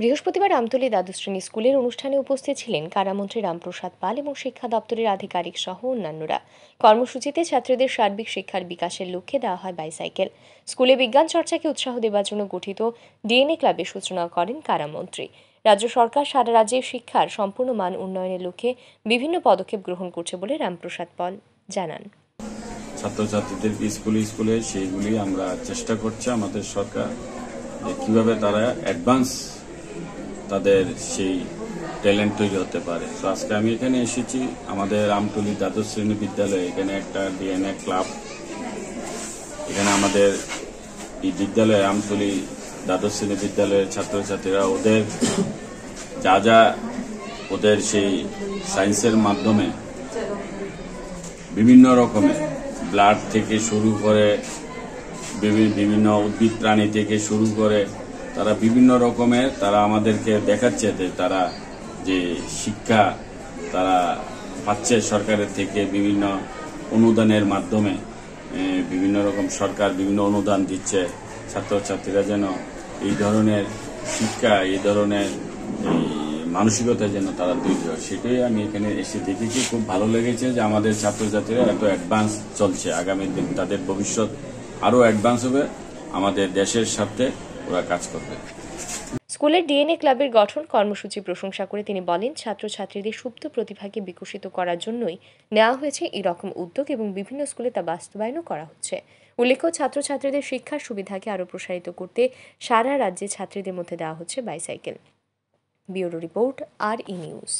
বৃহস্পতিবার আমতলী দ্বাদশ শ্রেণী স্কুলের অনুষ্ঠানে উপস্থিত ছিলেন কারামন্ত্রী রামপ্রসাদ পাল এবং শিক্ষা দপ্তরের আধিকারিক সহ অন্যান্যরা কর্মসূচিতে ছাত্রীদের সার্বিক শিক্ষার বিকাশের লক্ষ্যে দেওয়া হয় বাইসাইকেল স্কুলে বিজ্ঞান চর্চাকে উৎসাহ দেওয়ার জন্য গঠিত ডিএনএ ক্লাবের সূচনা করেন কারামন্ত্রী রাজ্য সরকার সারা রাজ্যে শিক্ষার সম্পূর্ণ মান উন্নয়নের লক্ষ্যে বিভিন্ন পদক্ষেপ গ্রহণ করছে বলে রামপ্রসাদ পাল জানান ছাত্রছাত্রীদেরকে স্কুলে স্কুলে সেইগুলি আমরা চেষ্টা করছি আমাদের সরকার কিভাবে তারা অ্যাডভান্স তাদের সেই ট্যালেন্ট তৈরি হতে পারে তো আজকে আমি এখানে এসেছি আমাদের আমটুলি দ্বাদশ শ্রেণী বিদ্যালয়ে এখানে একটা ডিএনএ ক্লাব এখানে আমাদের এই বিদ্যালয়ে আমতলি দ্বাদশ শ্রেণী বিদ্যালয়ের ছাত্রছাত্রীরা ওদের যা যা ওদের সেই সায়েন্সের মাধ্যমে বিভিন্ন রকমের ব্লাড থেকে শুরু করে বিভিন্ন উদ্ভিদ প্রাণী থেকে শুরু করে তারা বিভিন্ন রকমের তারা আমাদেরকে দেখাচ্ছে যে তারা যে শিক্ষা তারা পাচ্ছে সরকারের থেকে বিভিন্ন অনুদানের মাধ্যমে বিভিন্ন রকম সরকার বিভিন্ন অনুদান দিচ্ছে ছাত্রছাত্রীরা যেন এই ধরনের শিক্ষা এই ধরনের মানসিকতা যেন তারা তৈরি হয় সেটাই আমি এখানে এসে দেখেছি খুব ভালো লেগেছে যে আমাদের ছাত্রছাত্রীরা এত অ্যাডভান্স চলছে আগামী দিন তাদের ভবিষ্যৎ আরও অ্যাডভান্স হবে আমাদের দেশের স্বার্থে ওরা কাজ করবে স্কুলের ডিএনএ ক্লাবের গঠন কর্মসূচি প্রশংসা করে তিনি বলেন ছাত্রছাত্রীদের সুপ্ত প্রতিভাকে বিকশিত করার জন্যই নেওয়া হয়েছে এরকম উদ্যোগ এবং বিভিন্ন স্কুলে তা বাস্তবায়নও করা হচ্ছে উল্লেখ্য ছাত্রছাত্রীদের শিক্ষার সুবিধাকে আরও প্রসারিত করতে সারা রাজ্যে ছাত্রীদের মধ্যে দেওয়া হচ্ছে বাইসাইকেল বিউরো রিপোর্ট আর ই নিউজ